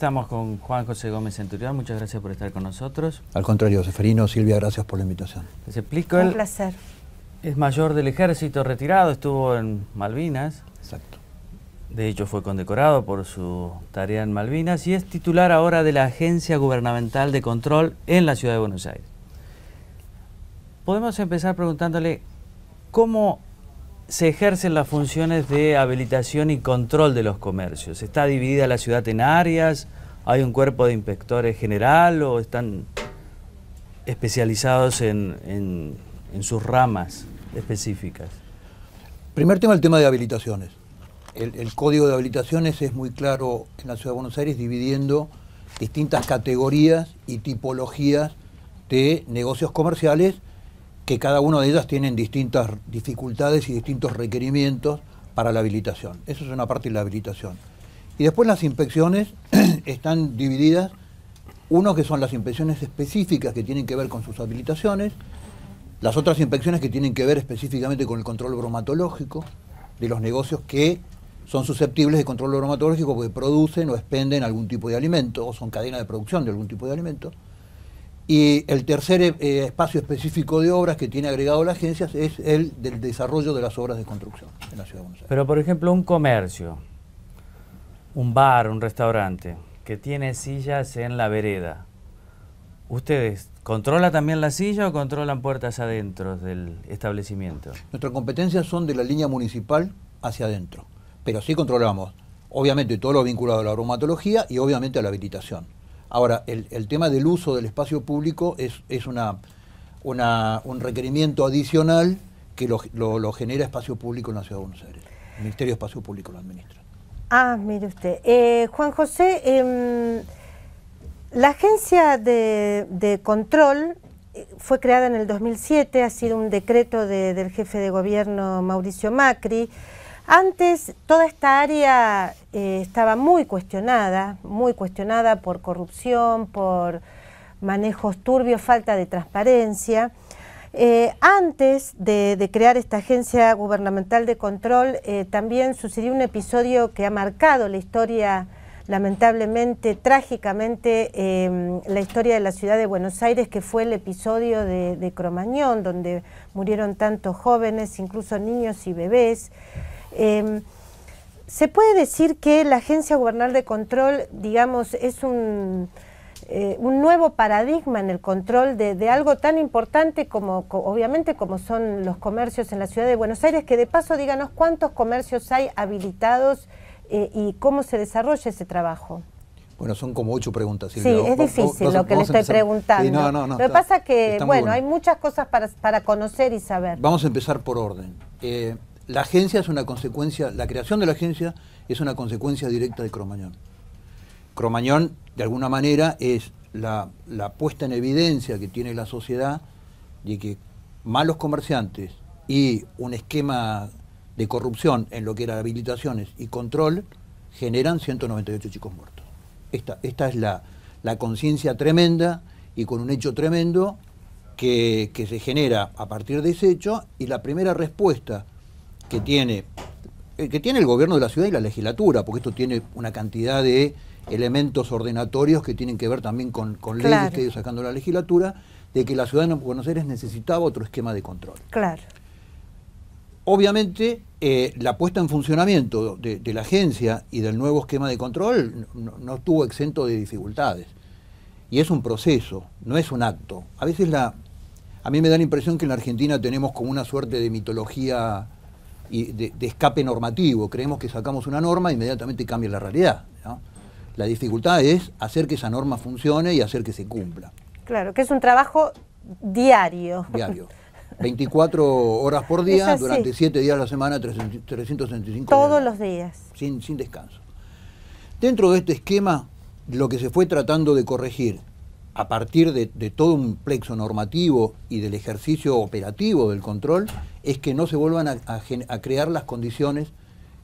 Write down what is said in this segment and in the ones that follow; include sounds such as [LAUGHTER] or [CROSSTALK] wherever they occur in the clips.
Estamos con Juan José Gómez Centurión, muchas gracias por estar con nosotros. Al contrario, Seferino, Silvia, gracias por la invitación. Se explico, Un placer. Es mayor del ejército retirado, estuvo en Malvinas. Exacto. De hecho, fue condecorado por su tarea en Malvinas y es titular ahora de la Agencia Gubernamental de Control en la Ciudad de Buenos Aires. Podemos empezar preguntándole cómo se ejercen las funciones de habilitación y control de los comercios? ¿Está dividida la ciudad en áreas? ¿Hay un cuerpo de inspectores general o están especializados en, sus ramas específicas? Primer tema, el tema de habilitaciones. el, código de habilitaciones es muy claro en la Ciudad de Buenos Aires dividiendo distintas categorías y tipologías de negocios comerciales que cada una de ellas tienen distintas dificultades y distintos requerimientos para la habilitación. Eso es una parte de la habilitación. Y después las inspecciones [CLEARS THROAT] están divididas, uno que son las inspecciones específicas que tienen que ver con sus habilitaciones, las otras inspecciones que tienen que ver específicamente con el control bromatológico de los negocios que son susceptibles de control bromatológico porque producen o expenden algún tipo de alimento o son cadena de producción de algún tipo de alimento. Y el tercer eh, espacio específico de obras que tiene agregado la agencia es el del desarrollo de las obras de construcción en la ciudad de Buenos Aires. Pero, por ejemplo, un comercio, un bar, un restaurante, que tiene sillas en la vereda, ¿ustedes controlan también la silla o controlan puertas adentro del establecimiento? Nuestras competencias son de la línea municipal hacia adentro, pero sí controlamos, obviamente, todo lo vinculado a la aromatología y obviamente a la habilitación. Ahora, el, tema del uso del espacio público es, una, un requerimiento adicional que lo, genera Espacio Público en la Ciudad de Buenos Aires. El Ministerio de Espacio Público lo administra. Ah, mire usted. Eh, Juan José, em, la agencia de, control eh, fue creada en el 2007, ha sido un decreto del jefe de gobierno Mauricio Macri. Antes toda esta área eh, estaba muy cuestionada, muy cuestionada por corrupción, por manejos turbios, falta de transparencia. Eh, antes de, crear esta agencia gubernamental de control, eh, también sucedió un episodio que ha marcado la historia, lamentablemente, trágicamente, em, la historia de la ciudad de Buenos Aires, que fue el episodio de, de Cromañón, donde murieron tantos jóvenes, incluso niños y bebés. Em, ¿Se puede decir que la Agencia gubernal de Control, digamos, es un, eh, un nuevo paradigma en el control de, algo tan importante como, obviamente, como son los comercios en la ciudad de Buenos Aires? Que de paso díganos cuántos comercios hay habilitados eh, y cómo se desarrolla ese trabajo. Bueno, son como ocho preguntas. Sí, es difícil lo que le estoy preguntando. lo que pasa que, bueno, hay muchas cosas para, conocer y saber. Vamos a empezar por orden. Eh, la agencia es una consecuencia, la creación de la agencia es una consecuencia directa de Cromañón. Cromañón, de alguna manera, es la, puesta en evidencia que tiene la sociedad de que malos comerciantes y un esquema de corrupción en lo que era habilitaciones y control generan 198 chicos muertos. Esta, esta es la, conciencia tremenda y con un hecho tremendo que, se genera a partir de ese hecho y la primera respuesta que tiene, eh, que tiene el gobierno de la ciudad y la legislatura, porque esto tiene una cantidad de elementos ordenatorios que tienen que ver también con, leyes que ha ido sacando la legislatura, de que la ciudad de Buenos Aires necesitaba otro esquema de control. Claro. Obviamente, eh, la puesta en funcionamiento de, la agencia y del nuevo esquema de control no, estuvo exento de dificultades. Y es un proceso, no es un acto. A veces la, a mí me da la impresión que en la Argentina tenemos como una suerte de mitología y de, escape normativo. Creemos que sacamos una norma e inmediatamente cambia la realidad. La dificultad es hacer que esa norma funcione y hacer que se cumpla. Claro, que es un trabajo diario. Diario. 24 horas por día, durante 7 días a la semana, 365 Todos los días. sin descanso. Dentro de este esquema, lo que se fue tratando de corregir a partir de, todo un plexo normativo y del ejercicio operativo del control, es que no se vuelvan a, crear las condiciones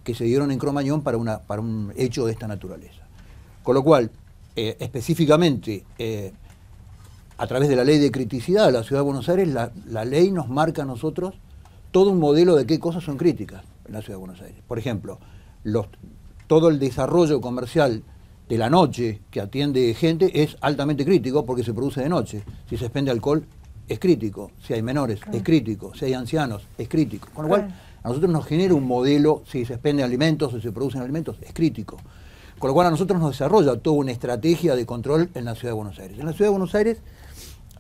que se dieron en Cromañón para, para un hecho de esta naturaleza. Con lo cual, eh, específicamente, eh, a través de la ley de criticidad de la Ciudad de Buenos Aires, la, ley nos marca a nosotros todo un modelo de qué cosas son críticas en la Ciudad de Buenos Aires. Por ejemplo, todo el desarrollo comercial de la noche que atiende gente es altamente crítico porque se produce de noche. Si se expende alcohol, es crítico. Si hay menores, es crítico. Si hay ancianos, es crítico. Con lo cual, a nosotros nos genera un modelo, si se expenden alimentos o se producen alimentos, es crítico. Con lo cual, a nosotros nos desarrolla toda una estrategia de control en la ciudad de Buenos Aires. En la ciudad de Buenos Aires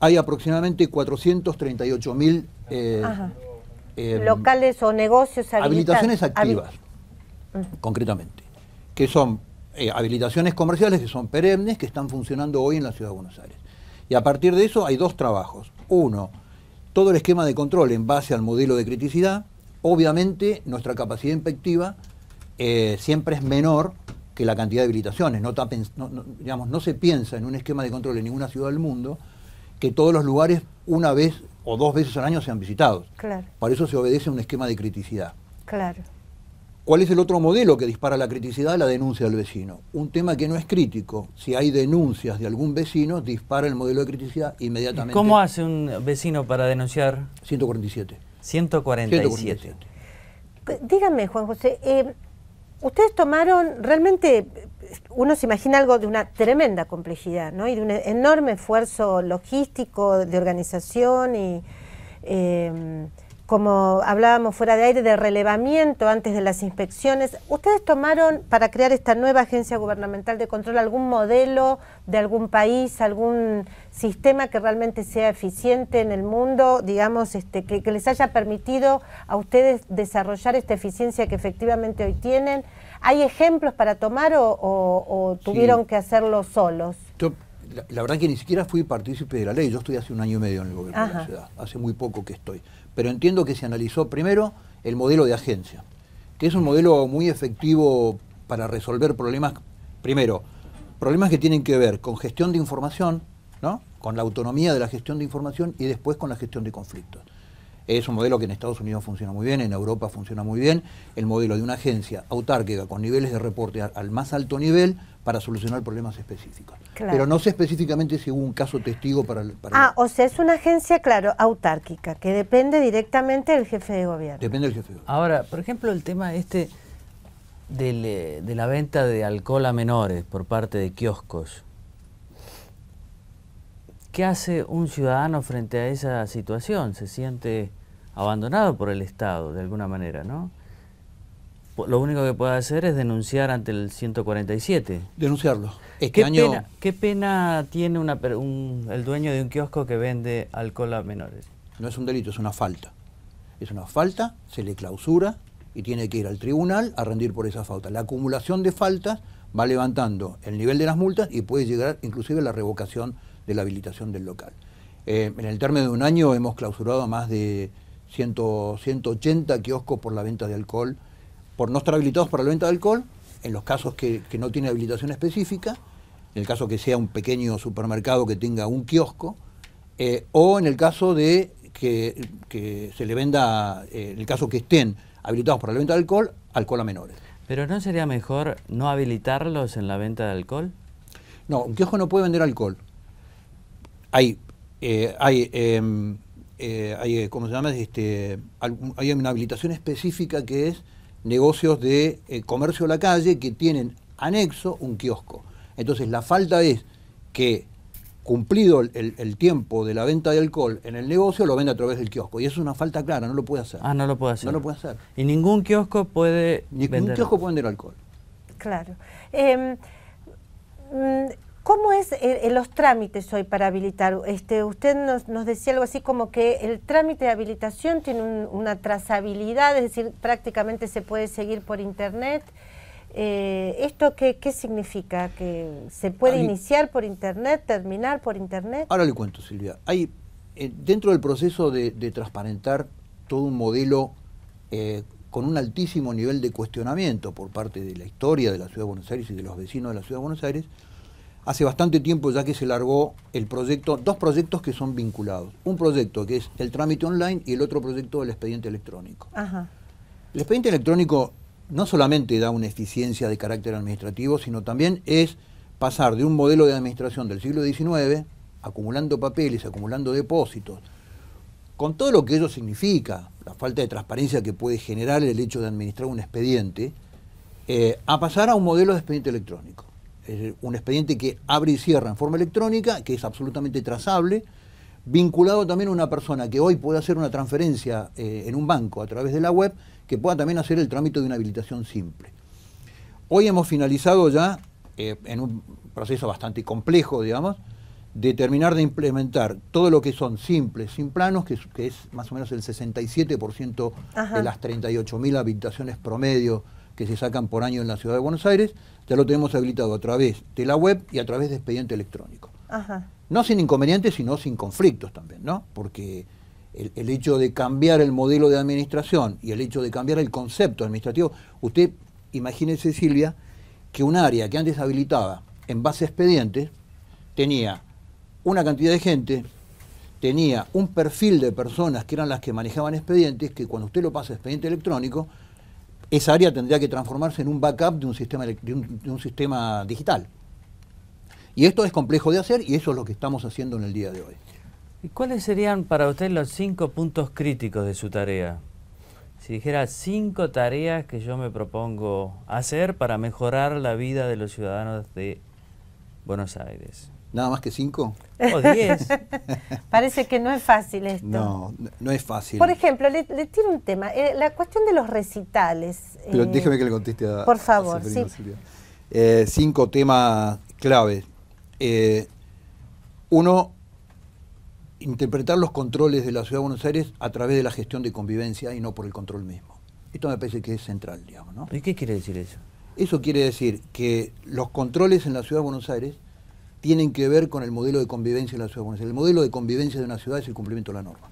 hay aproximadamente 438 mil eh, em, locales o negocios habilitaciones activas, mm. concretamente, que son eh, habilitaciones comerciales que son perennes, que están funcionando hoy en la Ciudad de Buenos Aires. Y a partir de eso hay dos trabajos. Uno, todo el esquema de control en base al modelo de criticidad. Obviamente nuestra capacidad inspectiva eh, siempre es menor que la cantidad de habilitaciones. No, se piensa en un esquema de control en ninguna ciudad del mundo que todos los lugares una vez o dos veces al año sean visitados. Claro. Para eso se obedece a un esquema de criticidad. Claro. ¿Cuál es el otro modelo que dispara la criticidad? La denuncia del vecino. Un tema que no es crítico. Si hay denuncias de algún vecino, dispara el modelo de criticidad inmediatamente. ¿Cómo hace un vecino para denunciar? 147. 147. Dígame, Juan José, eh, ustedes tomaron realmente, uno se imagina algo de una tremenda complejidad, ¿no? Y de un enorme esfuerzo logístico, de organización y... Eh, como hablábamos fuera de aire, de relevamiento antes de las inspecciones. ¿Ustedes tomaron para crear esta nueva agencia gubernamental de control algún modelo de algún país, algún sistema que realmente sea eficiente en el mundo, digamos, este, que, les haya permitido a ustedes desarrollar esta eficiencia que efectivamente hoy tienen? ¿Hay ejemplos para tomar o, tuvieron que hacerlo solos? la, verdad que ni siquiera fui partícipe de la ley, yo estoy hace un año y medio en el gobierno de la ciudad, hace muy poco que estoy pero entiendo que se analizó primero el modelo de agencia, que es un modelo muy efectivo para resolver problemas, primero, problemas que tienen que ver con gestión de información, ¿no? con la autonomía de la gestión de información y después con la gestión de conflictos. Es un modelo que en Estados Unidos funciona muy bien, en Europa funciona muy bien, el modelo de una agencia autárquica con niveles de reporte al más alto nivel para solucionar problemas específicos. Pero no sé específicamente si hubo un caso testigo para... ah, o sea, es una agencia, claro, autárquica, que depende directamente del jefe de gobierno. Depende del jefe de gobierno. Ahora, por ejemplo, el tema este eh, de la venta de alcohol a menores por parte de kioscos. ¿Qué hace un ciudadano frente a esa situación? ¿Se siente abandonado por el Estado, de alguna manera, ¿no? Lo único que puede hacer es denunciar ante el 147. Denunciarlo. ¿Qué, este pena, ¿Qué pena tiene el dueño de un kiosco que vende alcohol a menores? No es un delito, es una falta. Es una falta, se le clausura y tiene que ir al tribunal a rendir por esa falta. La acumulación de faltas va levantando el nivel de las multas y puede llegar inclusive a la revocación de la habilitación del local. Eh, en el término de un año hemos clausurado más de 180 kioscos por la venta de alcohol, por no estar habilitados para la venta de alcohol, en los casos que, no tiene habilitación específica, en el caso que sea un pequeño supermercado que tenga un kiosco, eh, o en el caso de que, se le venda, eh, en el caso que estén habilitados para la venta de alcohol, alcohol a menores. ¿Pero no sería mejor no habilitarlos en la venta de alcohol? No, un kiosco no puede vender alcohol. Hay, eh, hay em, eh, hay, eh, ¿cómo se llama? Este, hay una habilitación específica que es negocios de eh, comercio a la calle que tienen anexo un kiosco. Entonces la falta es que cumplido el, tiempo de la venta de alcohol en el negocio, lo vende a través del kiosco. Y eso es una falta clara, no lo puede hacer. Ah, no lo puede hacer. No lo puede hacer. Y ningún kiosco puede Ningún vender. puede vender alcohol. Claro. Em, mm, ¿Cómo es en eh, eh, los trámites hoy para habilitar? Este, usted nos, decía algo así como que el trámite de habilitación tiene una trazabilidad, es decir, prácticamente se puede seguir por internet. Eh, ¿Esto qué, qué, significa? ¿Que se puede iniciar por internet, terminar por internet? Ahora le cuento, Silvia. Hay, dentro del proceso de, transparentar todo un modelo con un altísimo nivel de cuestionamiento por parte de la historia de la Ciudad de Buenos Aires y de los vecinos de la Ciudad de Buenos Aires, Hace bastante tiempo ya que se largó el proyecto, dos proyectos que son vinculados. Un proyecto que es el trámite online y el otro proyecto del expediente electrónico. El expediente electrónico no solamente da una eficiencia de carácter administrativo, sino también es pasar de un modelo de administración del siglo XIX, acumulando papeles, acumulando depósitos, con todo lo que ello significa, la falta de transparencia que puede generar el hecho de administrar un expediente, eh, a pasar a un modelo de expediente electrónico un expediente que abre y cierra en forma electrónica, que es absolutamente trazable, vinculado también a una persona que hoy puede hacer una transferencia eh, en un banco a través de la web, que pueda también hacer el trámite de una habilitación simple. Hoy hemos finalizado ya, eh, en un proceso bastante complejo, digamos, de terminar de implementar todo lo que son simples, sin planos, que es, más o menos el 67% de las 38.000 habilitaciones promedio que se sacan por año en la ciudad de Buenos Aires, ya lo tenemos habilitado a través de la web y a través de expediente electrónico. No sin inconvenientes, sino sin conflictos también, ¿no? Porque el, hecho de cambiar el modelo de administración y el hecho de cambiar el concepto administrativo, usted imagínese, Silvia, que un área que antes habilitaba en base a expedientes tenía una cantidad de gente, tenía un perfil de personas que eran las que manejaban expedientes, que cuando usted lo pasa a expediente electrónico, esa área tendría que transformarse en un backup de un sistema, de un, sistema digital. Y esto es complejo de hacer y eso es lo que estamos haciendo en el día de hoy. ¿Y cuáles serían para usted los cinco puntos críticos de su tarea? Si dijera cinco tareas que yo me propongo hacer para mejorar la vida de los ciudadanos de Buenos Aires. ¿Nada más que cinco? O diez. [LAUGHS] Parece que no es fácil esto. No, no es fácil. Por ejemplo, le, tiro un tema. Eh, la cuestión de los recitales. Eh, déjeme que le conteste a. Por favor, sí. Eh, cinco temas claves. uno, interpretar los controles de la Ciudad de Buenos Aires a través de la gestión de convivencia y no por el control mismo. Esto me parece que es central, digamos. ¿no? ¿Y qué quiere decir eso? Eso quiere decir que los controles en la Ciudad de Buenos Aires tienen que ver con el modelo de convivencia de la ciudad El modelo de convivencia de una ciudad es el cumplimiento de la norma.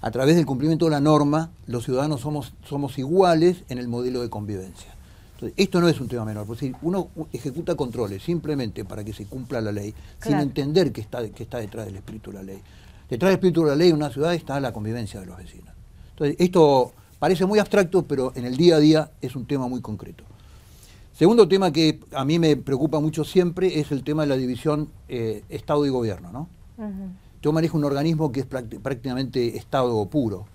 A través del cumplimiento de la norma, los ciudadanos somos, somos iguales en el modelo de convivencia. Entonces, esto no es un tema menor, uno ejecuta controles simplemente para que se cumpla la ley, sin entender que está, que está detrás del espíritu de la ley. Detrás del espíritu de la ley en una ciudad está la convivencia de los vecinos. Entonces, esto parece muy abstracto, pero en el día a día es un tema muy concreto. Segundo tema que a mí me preocupa mucho siempre es el tema de la división eh, Estado y Gobierno. ¿no? Yo manejo un organismo que es prácticamente Estado puro.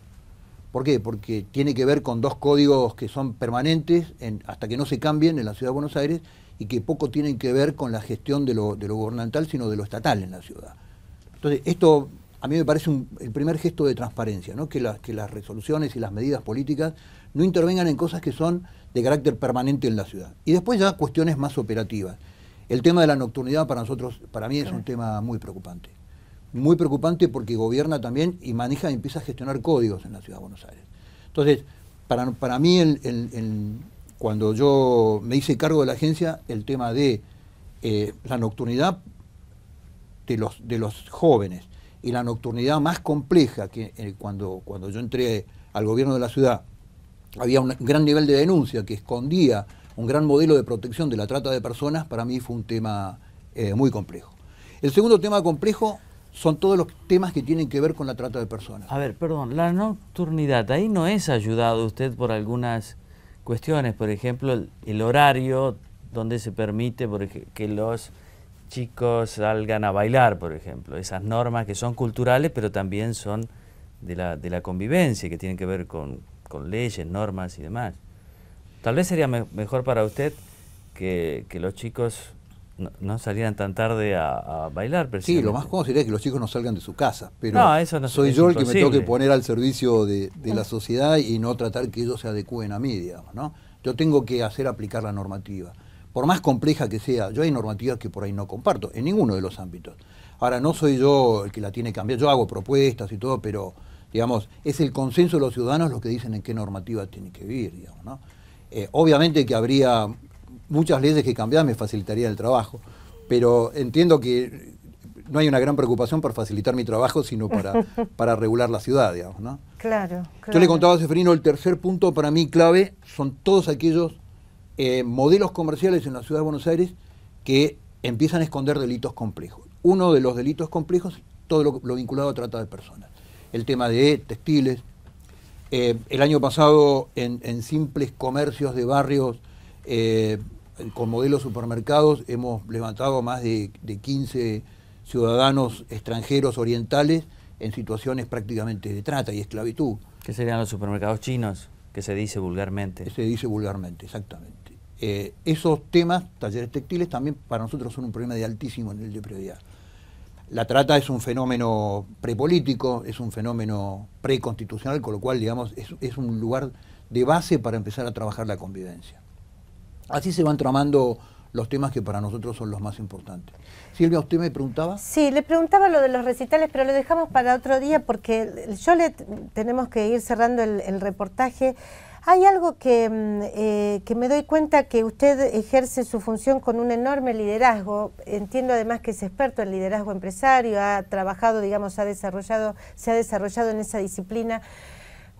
¿Por qué? Porque tiene que ver con dos códigos que son permanentes en, hasta que no se cambien en la Ciudad de Buenos Aires y que poco tienen que ver con la gestión de lo, de gubernamental, sino de lo estatal en la ciudad. Entonces, esto a mí me parece un, el primer gesto de transparencia, ¿no? que, que las resoluciones y las medidas políticas no intervengan en cosas que son de carácter permanente en la ciudad. Y después ya cuestiones más operativas. El tema de la nocturnidad para nosotros, para mí es un tema muy preocupante. Muy preocupante porque gobierna también y maneja y empieza a gestionar códigos en la ciudad de Buenos Aires. Entonces, para, para mí, cuando yo me hice cargo de la agencia, el tema de eh, la nocturnidad de los, de los jóvenes y la nocturnidad más compleja que eh, cuando, cuando yo entré al gobierno de la ciudad, había un gran nivel de denuncia que escondía un gran modelo de protección de la trata de personas, para mí fue un tema eh, muy complejo. El segundo tema complejo son todos los temas que tienen que ver con la trata de personas. A ver, perdón, la nocturnidad, ahí no es ayudado usted por algunas cuestiones, por ejemplo, el, horario donde se permite que los chicos salgan a bailar, por ejemplo, esas normas que son culturales, pero también son de la, de la convivencia, que tienen que ver con, con leyes, normas y demás. Tal vez sería mejor para usted que, que los chicos no, salieran tan tarde a, bailar. Sí, lo más cómodo sería que los chicos no salgan de su casa, pero soy yo el que me tengo que poner al servicio de, de, la ah. sociedad y no tratar que ellos se adecúen a mí, digamos, ¿no? Yo tengo que hacer aplicar la normativa. Por más compleja que sea, yo hay normativas que por ahí no comparto, en ninguno de los ámbitos. Ahora, no soy yo el que la tiene que cambiar, yo hago propuestas y todo, pero digamos, es el consenso de los ciudadanos los que dicen en qué normativa tiene que vivir, ¿no? Eh, obviamente que habría muchas leyes que cambiar, me facilitaría el trabajo, pero entiendo que no hay una gran preocupación por facilitar mi trabajo, sino para, [LAUGHS] regular la ciudad, ¿no? Claro, Yo le contaba a Seferino, el tercer punto para mí clave son todos aquellos eh, modelos comerciales en la ciudad de Buenos Aires que empiezan a esconder delitos complejos. Uno de los delitos complejos, todo lo vinculado a trata de personas el tema de textiles. Eh, el año pasado en, simples comercios de barrios eh, con modelos supermercados hemos levantado más de, 15 ciudadanos extranjeros orientales en situaciones prácticamente de trata y esclavitud. ¿Qué serían los supermercados chinos? Que se dice vulgarmente. Se dice vulgarmente, exactamente. Eh, esos temas, talleres textiles, también para nosotros son un problema de altísimo nivel de prioridad. La trata es un fenómeno prepolítico, es un fenómeno preconstitucional, con lo cual, digamos, es, un lugar de base para empezar a trabajar la convivencia. Así se van tramando los temas que para nosotros son los más importantes. Silvia, ¿usted me preguntaba? Sí, le preguntaba lo de los recitales, pero lo dejamos para otro día porque yo le tenemos que ir cerrando el reportaje. Hay algo mm, eh, que, me doy cuenta que usted ejerce su función con un enorme liderazgo. Entiendo además que es experto en liderazgo empresario, ha trabajado, digamos, ha desarrollado, se ha desarrollado en esa disciplina.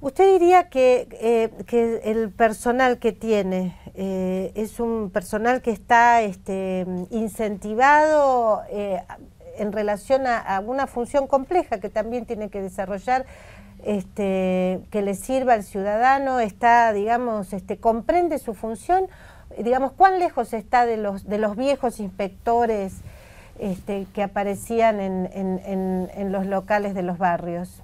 ¿Usted diría que, eh, el personal que tiene eh, es un personal que está este, incentivado en relación a una función compleja que también tiene que desarrollar este, que le sirva al ciudadano, está, digamos, este, comprende su función, digamos, cuán lejos está de los, de los viejos inspectores este, que aparecían en, los locales de los barrios.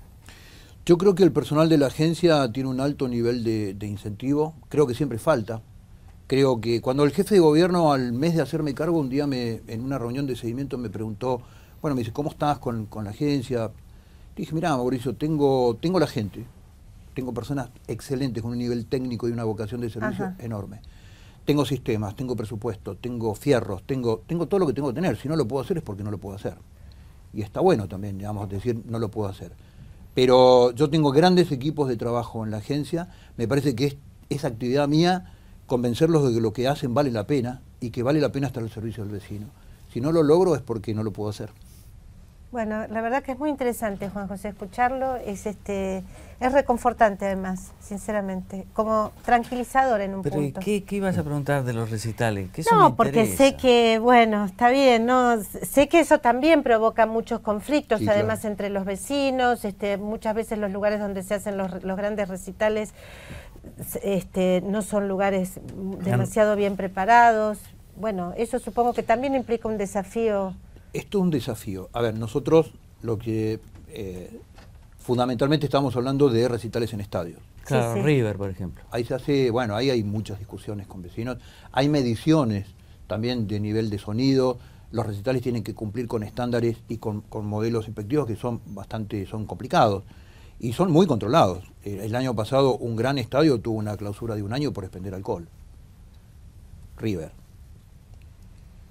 Yo creo que el personal de la agencia tiene un alto nivel de, incentivo, creo que siempre falta. Creo que cuando el jefe de gobierno al mes de hacerme cargo, un día me, en una reunión de seguimiento me preguntó, bueno, me dice, ¿cómo estás con, con la agencia? dije, mirá, Mauricio, tengo, tengo la gente, tengo personas excelentes con un nivel técnico y una vocación de servicio enorme. Tengo sistemas, tengo presupuesto, tengo fierros, tengo, tengo todo lo que tengo que tener. Si no lo puedo hacer es porque no lo puedo hacer. Y está bueno también, digamos, decir no lo puedo hacer. Pero yo tengo grandes equipos de trabajo en la agencia. Me parece que es, esa actividad mía convencerlos de que lo que hacen vale la pena y que vale la pena estar al servicio del vecino. Si no lo logro es porque no lo puedo hacer. Bueno, la verdad que es muy interesante, Juan José, escucharlo. Es este es reconfortante además, sinceramente, como tranquilizador en un punto. ¿qué, ¿qué ibas a preguntar de los recitales? no, porque sé que, bueno, está bien, no sé que eso también provoca muchos conflictos, además entre los vecinos, este, muchas veces los lugares donde se hacen los, los grandes recitales este, no son lugares demasiado bien preparados. Bueno, eso supongo que también implica un desafío. Esto es un desafío. A ver, nosotros lo que eh, fundamentalmente estamos hablando de recitales en estadios. Claro, River, por ejemplo. Ahí se hace, bueno, ahí hay muchas discusiones con vecinos. Hay mediciones también de nivel de sonido. Los recitales tienen que cumplir con estándares y con, modelos efectivos que son bastante son complicados y son muy controlados. Eh, el año pasado un gran estadio tuvo una clausura de un año por expender alcohol. River.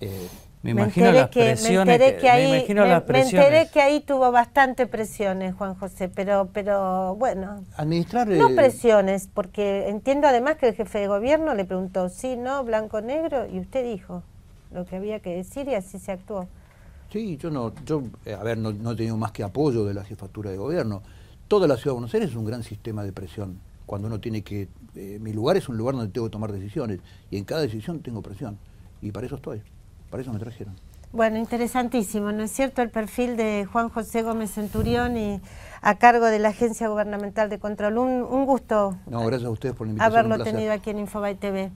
Eh, me imagino las presiones. Me enteré que ahí tuvo bastante presiones, Juan José, pero, pero bueno. Administrar. No presiones, porque entiendo además que el jefe de gobierno le preguntó, sí, no, blanco, negro, y usted dijo lo que había que decir y así se actuó. Sí, yo no, yo, eh, a ver, no, no he tenido más que apoyo de la jefatura de gobierno. Toda la ciudad de Buenos Aires es un gran sistema de presión. Cuando uno tiene que. Eh, mi lugar es un lugar donde tengo que tomar decisiones y en cada decisión tengo presión. Y para eso estoy. Para eso me trajeron. Bueno, interesantísimo, ¿no es cierto? El perfil de Juan José Gómez Centurión y a cargo de la Agencia Gubernamental de Control. Un, gusto. por Haberlo tenido aquí en Infobay TV.